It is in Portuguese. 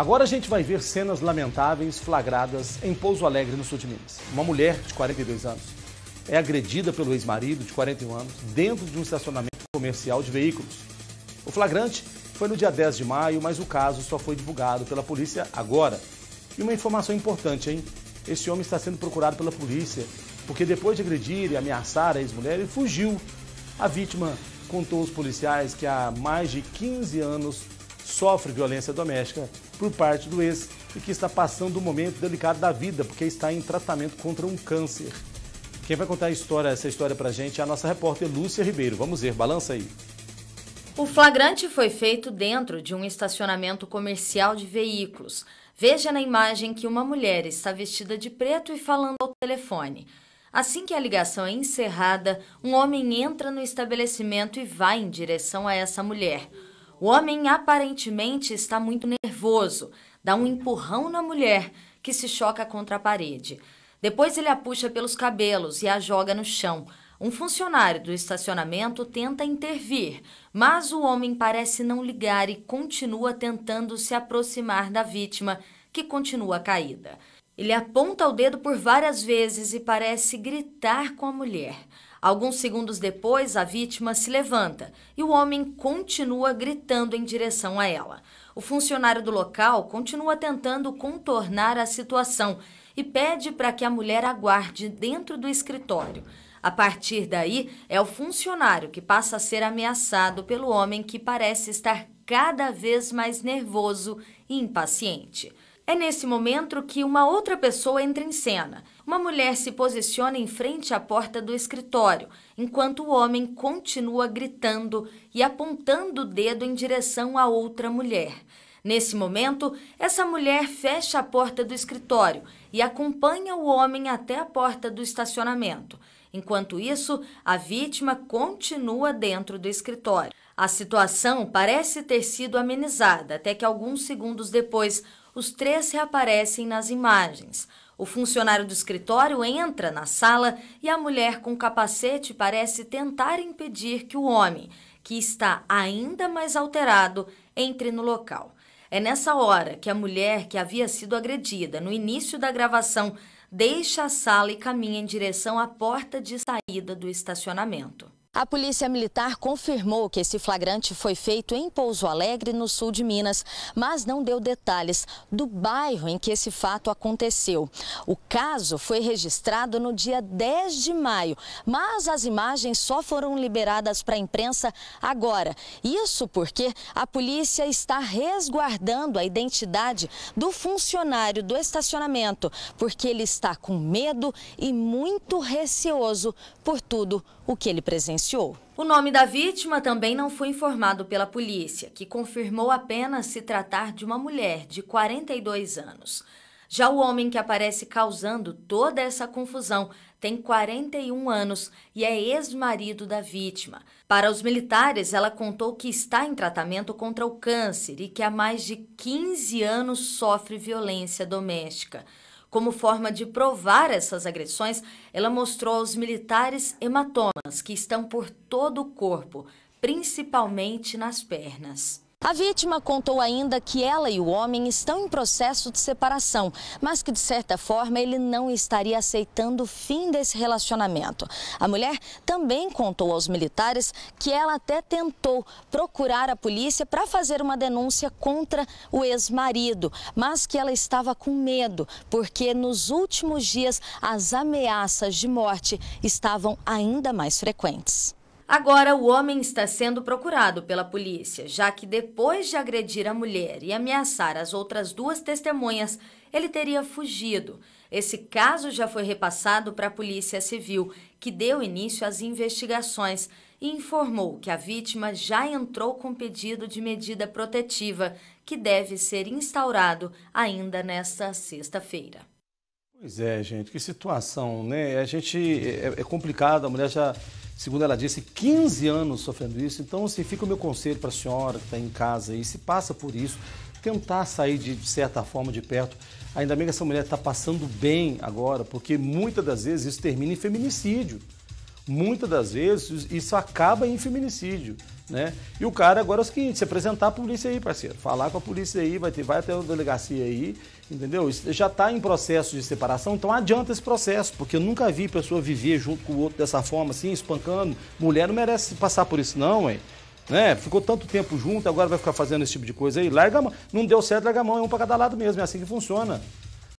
Agora a gente vai ver cenas lamentáveis flagradas em Pouso Alegre, no sul de Minas. Uma mulher de 42 anos é agredida pelo ex-marido de 41 anos dentro de um estacionamento comercial de veículos. O flagrante foi no dia 10 de maio, mas o caso só foi divulgado pela polícia agora. E uma informação importante, hein? Esse homem está sendo procurado pela polícia porque depois de agredir e ameaçar a ex-mulher, ele fugiu. A vítima contou aos policiais que há mais de 15 anos sofre violência doméstica por parte do ex e que está passando um momento delicado da vida, porque está em tratamento contra um câncer. Quem vai contar história, essa história para a gente é a nossa repórter Lúcia Ribeiro. Vamos ver, balança aí. O flagrante foi feito dentro de um estacionamento comercial de veículos. Veja na imagem que uma mulher está vestida de preto e falando ao telefone. Assim que a ligação é encerrada, um homem entra no estabelecimento e vai em direção a essa mulher. O homem aparentemente está muito nervoso, dá um empurrão na mulher, que se choca contra a parede. Depois ele a puxa pelos cabelos e a joga no chão. Um funcionário do estacionamento tenta intervir, mas o homem parece não ligar e continua tentando se aproximar da vítima, que continua caída. Ele aponta o dedo por várias vezes e parece gritar com a mulher. Alguns segundos depois, a vítima se levanta e o homem continua gritando em direção a ela. O funcionário do local continua tentando contornar a situação e pede para que a mulher aguarde dentro do escritório. A partir daí, é o funcionário que passa a ser ameaçado pelo homem que parece estar cada vez mais nervoso e impaciente. É nesse momento que uma outra pessoa entra em cena. Uma mulher se posiciona em frente à porta do escritório, enquanto o homem continua gritando e apontando o dedo em direção a outra mulher. Nesse momento, essa mulher fecha a porta do escritório e acompanha o homem até a porta do estacionamento. Enquanto isso, a vítima continua dentro do escritório. A situação parece ter sido amenizada até que alguns segundos depois os três reaparecem nas imagens. O funcionário do escritório entra na sala e a mulher com capacete parece tentar impedir que o homem, que está ainda mais alterado, entre no local. É nessa hora que a mulher que havia sido agredida no início da gravação deixa a sala e caminha em direção à porta de saída do estacionamento. A Polícia Militar confirmou que esse flagrante foi feito em Pouso Alegre, no sul de Minas, mas não deu detalhes do bairro em que esse fato aconteceu. O caso foi registrado no dia 10 de maio, mas as imagens só foram liberadas para a imprensa agora. Isso porque a polícia está resguardando a identidade do funcionário do estacionamento, porque ele está com medo e muito receoso por tudo o que ele presenciou. O nome da vítima também não foi informado pela polícia, que confirmou apenas se tratar de uma mulher de 42 anos. Já o homem que aparece causando toda essa confusão tem 41 anos e é ex-marido da vítima. Para os militares, ela contou que está em tratamento contra o câncer e que há mais de 15 anos sofre violência doméstica. Como forma de provar essas agressões, ela mostrou aos militares hematomas que estão por todo o corpo, principalmente nas pernas. A vítima contou ainda que ela e o homem estão em processo de separação, mas que de certa forma ele não estaria aceitando o fim desse relacionamento. A mulher também contou aos militares que ela até tentou procurar a polícia para fazer uma denúncia contra o ex-marido, mas que ela estava com medo, porque nos últimos dias as ameaças de morte estavam ainda mais frequentes. Agora, o homem está sendo procurado pela polícia, já que depois de agredir a mulher e ameaçar as outras duas testemunhas, ele teria fugido. Esse caso já foi repassado para a Polícia Civil, que deu início às investigações e informou que a vítima já entrou com pedido de medida protetiva, que deve ser instaurado ainda nesta sexta-feira. Pois é, gente, que situação, né? A gente é, é complicado, a mulher já, segundo ela disse, 15 anos sofrendo isso. Então, assim, fica o meu conselho para a senhora que está em casa e se passa por isso, tentar sair de, de certa forma de perto. Ainda bem que essa mulher está passando bem agora, porque muitas das vezes isso termina em feminicídio muitas das vezes isso acaba em feminicídio. Né? E o cara agora é o seguinte: se apresentar a polícia aí, parceiro, falar com a polícia aí, vai, ter, vai até a delegacia aí, entendeu? Isso já está em processo de separação, então adianta esse processo, porque eu nunca vi pessoa viver junto com o outro dessa forma, assim, espancando. Mulher não merece passar por isso, não, hein? Né? Ficou tanto tempo junto, agora vai ficar fazendo esse tipo de coisa aí. Larga a mão. Não deu certo, larga a mão, é um para cada lado mesmo, é assim que funciona.